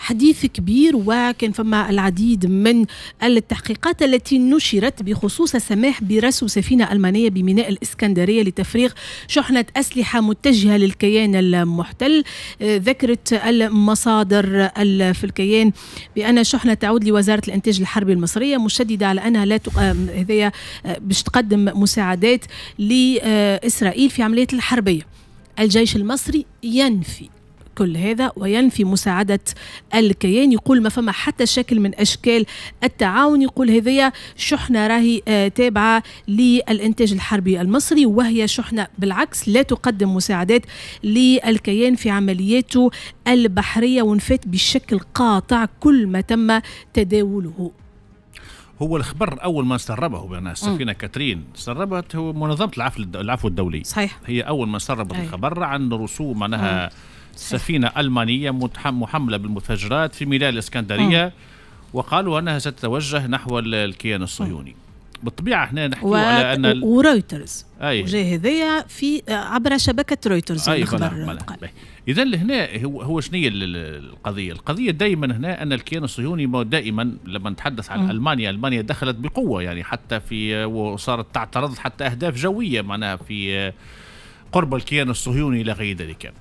حديث كبير وكان فما العديد من التحقيقات التي نشرت بخصوص السماح برسو سفينة ألمانية بميناء الإسكندرية لتفريغ شحنة أسلحة متجهة للكيان المحتل أه، ذكرت المصادر في الكيان بأن الشحنة تعود لوزارة الإنتاج الحربي المصرية مشددة على أنها لا هذيا أه، باش تقدم مساعدات لإسرائيل في عملية الحربية الجيش المصري ينفي كل هذا وينفي مساعدة الكيان يقول ما فما حتى شكل من أشكال التعاون يقول هذه شحنة راهي آه، تابعة للإنتاج الحربي المصري وهي شحنة بالعكس لا تقدم مساعدات للكيان في عملياته البحرية ونفات بشكل قاطع كل ما تم تداوله هو الخبر اول ما سربه بان السفينه كاترين سربت هو منظمه العفو العفو الدولي صحيح هي اول ما سربت أي. الخبر عن رسوم معناها سفينة ألمانية محملة بالمفجرات في ميناء الإسكندرية م. وقالوا أنها ستتوجه نحو الكيان الصهيوني بالطبيعه هنا نحكي و... على ان ورويترز أيه. وجاهذيه في عبر شبكه رويترز أيه اذا هنا هو هو شنية القضيه دائما هنا ان الكيان الصهيوني دائما لما نتحدث عن م. المانيا، المانيا دخلت بقوه يعني حتى في وصارت تعترض حتى اهداف جويه معناها في قرب الكيان الصهيوني الى غير ذلك.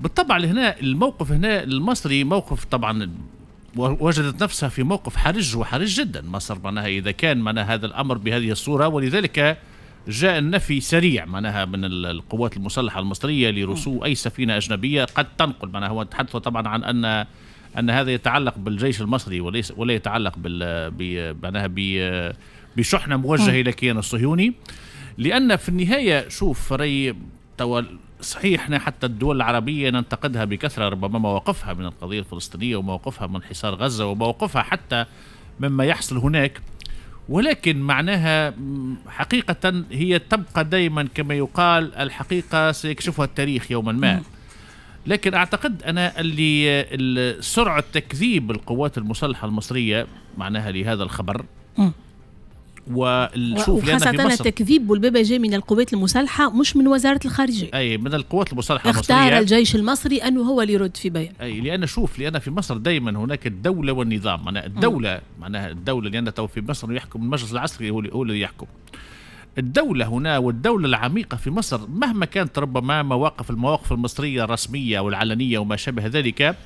بالطبع هنا الموقف هنا المصري موقف طبعا وجدت نفسها في موقف حرج وحرج جدا مصر معناها اذا كان معناها هذا الامر بهذه الصوره ولذلك جاء النفي سريع معناها من القوات المسلحه المصريه لرسو اي سفينه اجنبيه قد تنقل معناها هو تحدث طبعا عن ان ان هذا يتعلق بالجيش المصري وليس ولا يتعلق بال معناها بشحنه موجهه الى الكيان الصهيوني لان في النهايه شوف راي صحيح احنا حتى الدول العربيه ننتقدها بكثره ربما مواقفها من القضيه الفلسطينيه ومواقفها من حصار غزه ومواقفها حتى مما يحصل هناك ولكن معناها حقيقه هي تبقى دائما كما يقال الحقيقه سيكشفها التاريخ يوما ما لكن اعتقد انا اللي سرعه تكذيب القوات المسلحه المصريه معناها لهذا الخبر وشوف خاصة التكذيب والبيبة جاي من القوات المسلحة مش من وزارة الخارجية أي من القوات المسلحة اختار المصرية. الجيش المصري أنه هو اللي يرد في بيان أي لأن شوف لأن في مصر دائما هناك الدولة والنظام معناها الدولة معناها الدولة لأن تو في مصر يحكم المجلس العسكري هو اللي يحكم الدولة هنا والدولة العميقة في مصر مهما كانت ربما مواقف المواقف المصرية الرسمية والعلنية وما شابه ذلك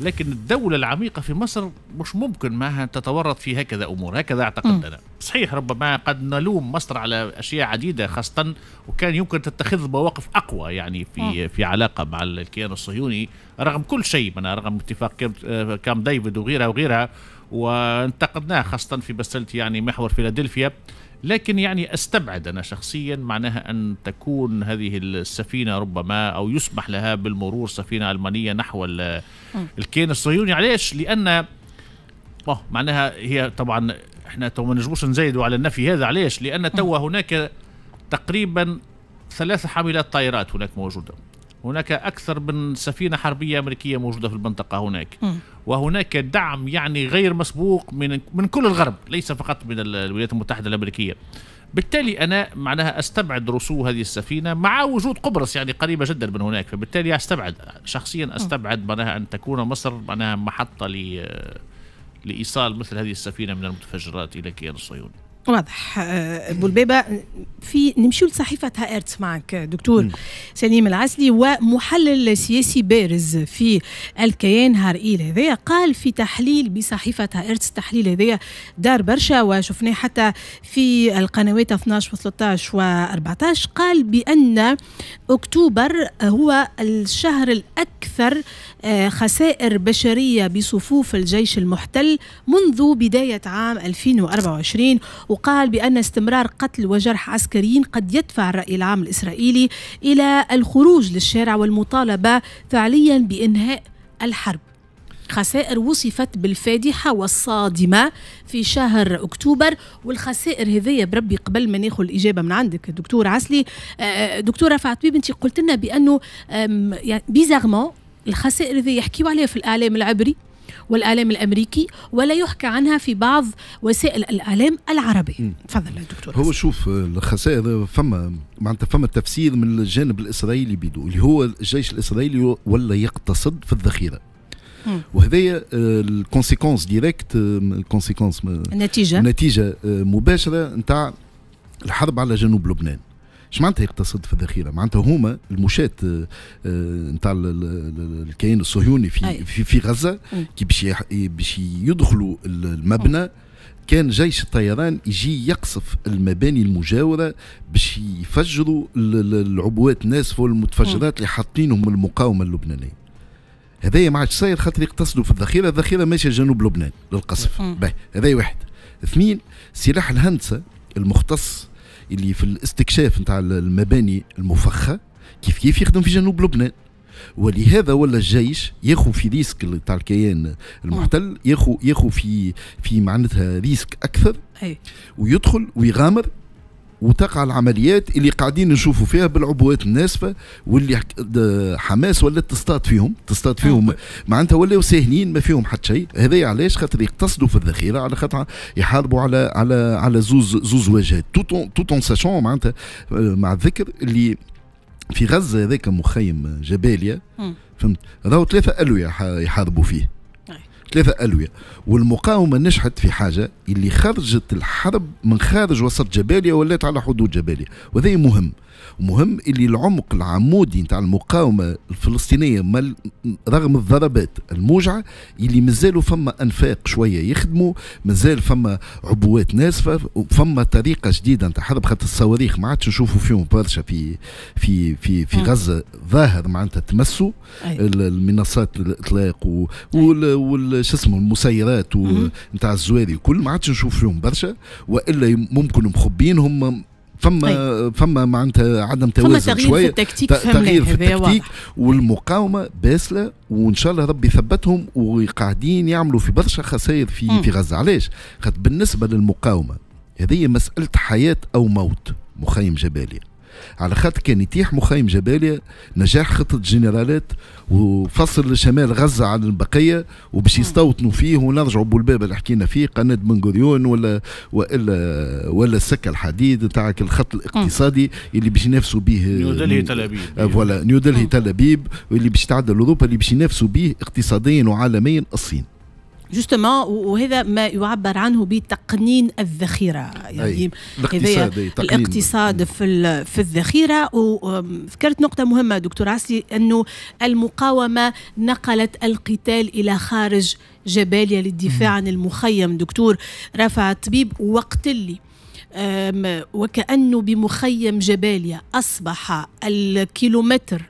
لكن الدولة العميقة في مصر مش ممكن معها تتورط في هكذا أمور هكذا أعتقد م. أنا صحيح ربما قد نلوم مصر على اشياء عديده خاصه وكان يمكن تتخذ مواقف اقوى يعني في في علاقه مع الكيان الصهيوني رغم كل شيء من رغم اتفاق آه، كام ديفيد وغيرها وغيرها وانتقدناه خاصه في بسلت يعني محور فيلادلفيا لكن يعني استبعد انا شخصيا معناها ان تكون هذه السفينه ربما او يسمح لها بالمرور سفينه المانيه نحو الكيان الصهيوني علاش لان معناها هي طبعا احنا تو ما نجموش نزايدوا على النفي هذا علاش؟ لان تو هناك تقريبا ثلاث حاملات طائرات هناك موجوده هناك أكثر من سفينة حربية أمريكية موجودة في المنطقة هناك م. وهناك دعم يعني غير مسبوق من من كل الغرب ليس فقط من الولايات المتحدة الأمريكية بالتالي أنا معناها أستبعد رسو هذه السفينة مع وجود قبرص يعني قريبة جدا من هناك فبالتالي أستبعد شخصيا أستبعد معناها أن تكون مصر معناها محطة ل لإيصال مثل هذه السفينة من المتفجرات إلى الكيان الصهيوني واضح آه، ابو البيبه في نمشيو لصحيفه هائرت معك دكتور م. سليم العسلي ومحلل سياسي بارز في الكيان هارئيل هذايا قال في تحليل بصحيفه هائرت التحليل هذايا دار برشا وشفناه حتى في القنوات 12 و13 و14 قال بان اكتوبر هو الشهر الاكثر آه، خسائر بشريه بصفوف الجيش المحتل منذ بدايه عام 2024 و وقال بأن استمرار قتل وجرح عسكريين قد يدفع الرأي العام الإسرائيلي إلى الخروج للشارع والمطالبة فعليا بإنهاء الحرب خسائر وصفت بالفادحة والصادمة في شهر أكتوبر والخسائر هذية بربي قبل ما ناخذ الإجابة من عندك دكتور عسلي آه، آه، دكتورة رفعت بيب أنت قلت لنا بأنه بيزاغمون يعني الخسائر هذية يحكيوا عليها في الإعلام العبري والآلام الأمريكي ولا يحكى عنها في بعض وسائل الآلام العربية تفضل دكتور هو شوف الخسائر فما معناتها فما تفسير من الجانب الإسرائيلي بيدو اللي هو الجيش الإسرائيلي ولا يقتصد في الذخيرة وهذايا الكونسيكونس ديريكت الكونسيكونس النتيجه نتيجه آه، مباشره نتاع الحرب على جنوب لبنان اش معناتها يقتصد في الذخيره معناتها هما المشاة آه، آه، نتاع الكيان الصهيوني في أيوة. في, في غزه كي باش باش يدخلوا المبنى كان جيش الطيران يجي يقصف المباني المجاورة باش يفجروا العبوات ناسفة المتفجرات اللي حاطينهم المقاومة اللبنانية هذايا ما عادش صاير خاطر يقتصدوا في الذخيرة الذخيرة ماشية جنوب لبنان للقصف هذا واحد اثنين سلاح الهندسة المختص اللي في الاستكشاف نتاع المباني المفخه كيف كيف يخدم في جنوب لبنان ولهذا ولا الجيش ياخو في ريسك تاع الكيان المحتل ياخو ياخو في في معناتها ريسك اكثر ويدخل ويغامر وتقع العمليات اللي قاعدين نشوفوا فيها بالعبوات الناسفه واللي حماس ولات تصطاد فيهم تصطاد فيهم آه. معناتها ولاو ساهلين ما فيهم حتى شيء هذا علاش خاطر يقتصدوا في الذخيره على خاطر يحاربوا على على على زوز زوز وجهات تو تو ساشون معناتها آه، مع الذكر اللي في غزه هذاك مخيم جباليا فهمت راهو ثلاثه الويه يحاربوا فيه ثلاثة ألوية والمقاومة نجحت في حاجة اللي خرجت الحرب من خارج وسط جباليا ولات على حدود جباليا وهذا مهم مهم اللي العمق العمودي نتاع المقاومه الفلسطينيه رغم الضربات الموجعه اللي مازالوا فما انفاق شويه يخدموا مازال فما عبوات ناسفه فما طريقه جديده نتاع حرب خاطر الصواريخ ما عادش نشوفوا فيهم برشا في في في في غزه ظاهر معناتها تمسوا المنصات الاطلاق وش اسمه المسيرات نتاع الزواري كل ما عادش نشوف فيهم برشا والا ممكن مخبيين هم فما أي. طيب. فما معناتها عدم توازن فما تغيير شوية. في التكتيك تغيير في التكتيك والمقاومه باسله وان شاء الله ربي يثبتهم وقاعدين يعملوا في برشا خسائر في م. في غزه علاش؟ خاطر بالنسبه للمقاومه هذه مساله حياه او موت مخيم جباليا على خاطر كان يتيح مخيم جباليا نجاح خطه جنرالات وفصل شمال غزه عن البقيه وباش يستوطنوا فيه ونرجعوا بالباب اللي حكينا فيه قناه بن غوريون ولا والا ولا السكه الحديد تاعك الخط الاقتصادي اللي باش ينافسوا به نيو دلهي تل ابيب آه، فوالا نيو دلهي تل ابيب واللي باش تعدل اوروبا اللي باش ينافسوا به اقتصاديا وعالميا الصين جوستومون وهذا ما يعبر عنه بتقنين الذخيره يعني الاقتصاد, الاقتصاد في في الذخيره وذكرت نقطه مهمه دكتور عسلي انه المقاومه نقلت القتال الى خارج جباليا للدفاع عن المخيم دكتور رفع الطبيب وقت اللي وكأنه بمخيم جباليا أصبح الكيلومتر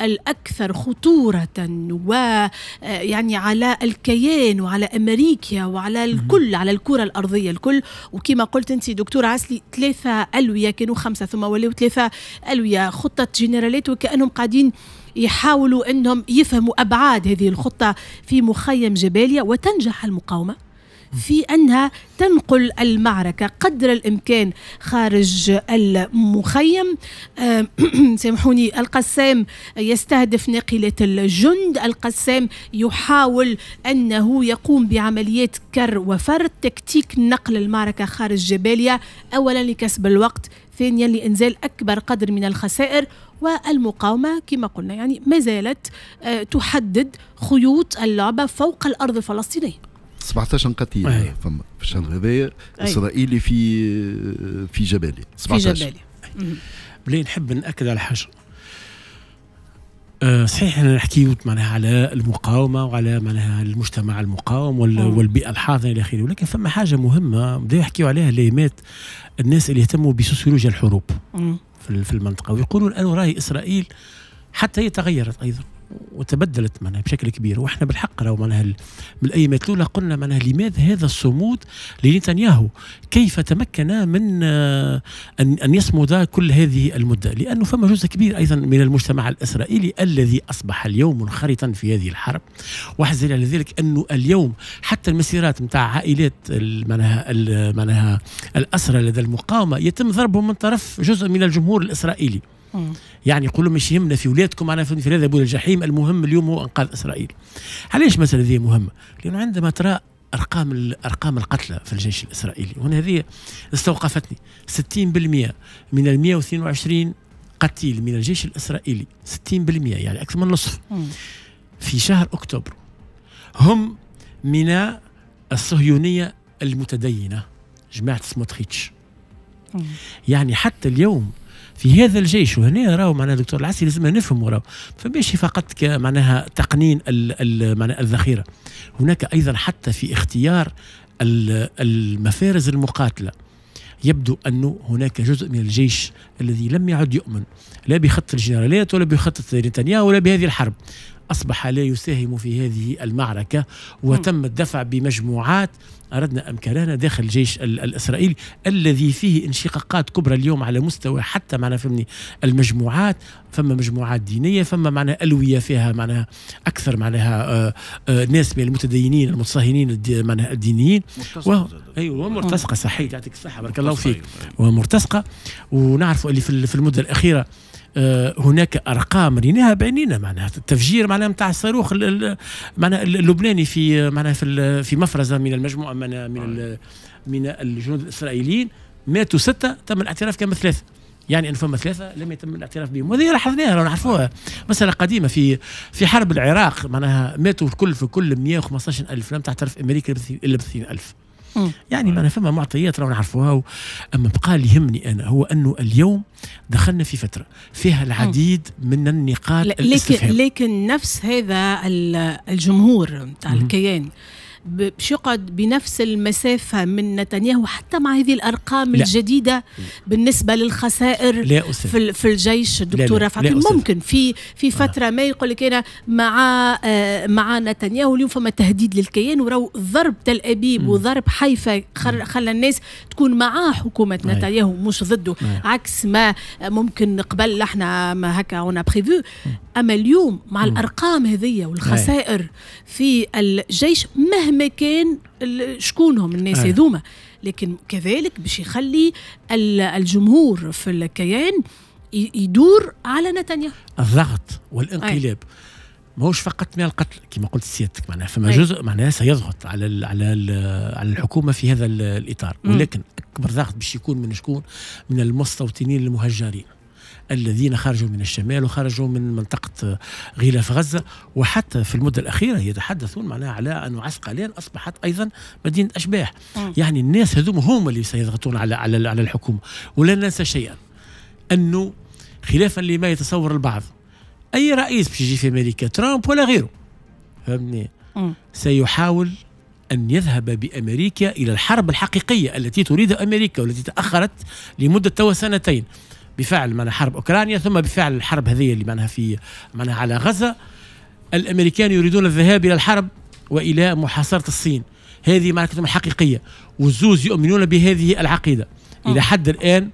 الأكثر خطورة ويعني على الكيان وعلى أمريكا وعلى الكل على الكرة الأرضية الكل وكما قلت أنت دكتور عسلي ثلاثة ألوية كانوا خمسة ثم ولوا ثلاثة ألوية خطة جنرالات وكأنهم قاعدين يحاولوا أنهم يفهموا أبعاد هذه الخطة في مخيم جباليا وتنجح المقاومة في أنها تنقل المعركة قدر الإمكان خارج المخيم سامحوني القسام يستهدف ناقلة الجند القسام يحاول أنه يقوم بعمليات كر وفر تكتيك نقل المعركة خارج جباليا أولا لكسب الوقت ثانيا لانزال اكبر قدر من الخسائر والمقاومه كما قلنا يعني ما زالت آه، تحدد خيوط اللعبه فوق الارض الفلسطينيه 17 قتيل أيه. فما في الشهر هذايا اسرائيلي في في جبالي 17 في جبالي بلي نحب ناكد على حاجه آه، صحيح احنا نحكيو معناها على المقاومه وعلى معناها المجتمع المقاوم والبيئه الحاضنه الى اخره ولكن فما حاجه مهمه بداو يحكيو عليها مات الناس اللي يهتموا بسوسيولوجيا الحروب في المنطقه ويقولوا الان راهي اسرائيل حتى هي تغيرت ايضا وتبدلت معناها بشكل كبير واحنا بالحق لو معناها بالايام الاولى قلنا معناها لماذا هذا الصمود لنتنياهو؟ كيف تمكن من آه، ان ان يصمد كل هذه المده؟ لانه فما جزء كبير ايضا من المجتمع الاسرائيلي الذي اصبح اليوم منخرطا في هذه الحرب واحزن على ذلك انه اليوم حتى المسيرات نتاع عائلات معناها معناها الاسرى لدى المقاومه يتم ضربهم من طرف جزء من الجمهور الاسرائيلي. يعني يقولوا مش يهمنا في ولادكم معنا في هذا ابو الجحيم المهم اليوم هو انقاذ اسرائيل علاش مثلا هذه مهمه لانه عندما ترى ارقام ارقام القتلى في الجيش الاسرائيلي هنا هذه استوقفتني 60% من ال 122 قتيل من الجيش الاسرائيلي 60% يعني اكثر من نصف في شهر اكتوبر هم من الصهيونيه المتدينه جماعه سموتريتش يعني حتى اليوم في هذا الجيش وهنا راهو معناها دكتور العسي لازم نفهموا راهو فماشي فقط كمعناها تقنين معناها الذخيره هناك ايضا حتى في اختيار المفارز المقاتله يبدو أنه هناك جزء من الجيش الذي لم يعد يؤمن لا بخط الجنرالات ولا بخط نتنياهو ولا بهذه الحرب أصبح لا يساهم في هذه المعركة وتم الدفع بمجموعات أردنا أم كرهنا داخل الجيش الإسرائيلي الذي فيه انشقاقات كبرى اليوم على مستوى حتى معنا فهمني المجموعات فما مجموعات دينية فما معنا ألوية فيها معنا أكثر معناها آه، آه، ناس من المتدينين المتصهينين معناها الدينيين و... أيوة ومرتزقة صحيح يعطيك الصحة بارك الله فيك أيوة. ومرتزقة ونعرفوا اللي في المدة الأخيرة آه، هناك ارقام رينها بعينينا معناها التفجير معناها نتاع الصاروخ معناها اللبناني في معناها في في مفرزه من المجموعه من من من الجنود الاسرائيليين ماتوا سته تم الاعتراف كم ثلاثه يعني ان فما ثلاثه لم يتم الاعتراف بهم وهذه لاحظناها لو نعرفوها مساله قديمه في في حرب العراق معناها ماتوا الكل في كل 115 الف لم تعترف امريكا الا ب الف يعني معنا فما معطيات راه نعرفوها اما بقى اللي يهمني انا هو انه اليوم دخلنا في فتره فيها العديد من النقاط لكن لكن نفس هذا الجمهور نتاع الكيان بشقد يقعد بنفس المسافة من نتنياهو حتى مع هذه الأرقام لا. الجديدة بالنسبة للخسائر لا في, في الجيش الدكتور رفعت ممكن في في آه. فترة آه. ما يقول لك أنا مع آه مع نتنياهو اليوم فما تهديد للكيان ورو ضرب تل أبيب م. وضرب حيفا خلى الناس تكون مع حكومة نتنياهو مش ضده آه. عكس ما ممكن قبل احنا ما هكا اون بريفو اما اليوم مع م. الارقام هذية والخسائر في الجيش مهما مهما كان شكونهم الناس آه. هذوما لكن كذلك باش يخلي الجمهور في الكيان يدور على نتنياهو الضغط والانقلاب ماهوش فقط من القتل كما قلت سيادتك معناها فما أي. جزء معناها سيضغط على الـ على الـ على الحكومه في هذا الاطار ولكن اكبر ضغط باش يكون من شكون من المستوطنين المهجرين الذين خرجوا من الشمال وخرجوا من منطقة غلاف غزة وحتى في المدة الأخيرة يتحدثون معناها على أن عسقلان أصبحت أيضا مدينة أشباح نعم. يعني الناس هذوم هم اللي سيضغطون على على على الحكومة ولا ننسى شيئا أنه خلافا لما يتصور البعض أي رئيس باش في أمريكا ترامب ولا غيره فهمني سيحاول أن يذهب بأمريكا إلى الحرب الحقيقية التي تريدها أمريكا والتي تأخرت لمدة سنتين بفعل معناها حرب أوكرانيا ثم بفعل الحرب هذه اللي معناها في معناها على غزة الأمريكان يريدون الذهاب إلى الحرب وإلى محاصرة الصين هذه معركتهم الحقيقية والزوز يؤمنون بهذه العقيدة آه. إلى حد الآن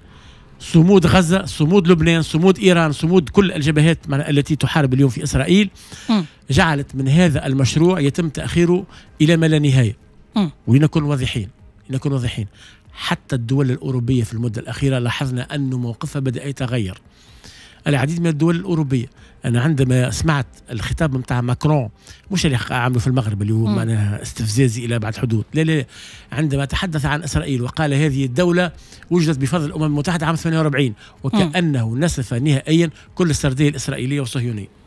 صمود غزة صمود لبنان صمود إيران صمود كل الجبهات التي تحارب اليوم في إسرائيل آه. جعلت من هذا المشروع يتم تأخيره إلى ما لا نهاية آه. ولنكن واضحين لنكون واضحين حتى الدول الأوروبية في المدة الأخيرة لاحظنا أن موقفها بدأ يتغير العديد من الدول الأوروبية أنا عندما سمعت الخطاب بتاع ماكرون مش اللي عمله في المغرب اللي هو معناها استفزازي إلى بعد حدود لا, لا لا عندما تحدث عن إسرائيل وقال هذه الدولة وجدت بفضل الأمم المتحدة عام 48 وكأنه نسف نهائيا كل السردية الإسرائيلية والصهيونية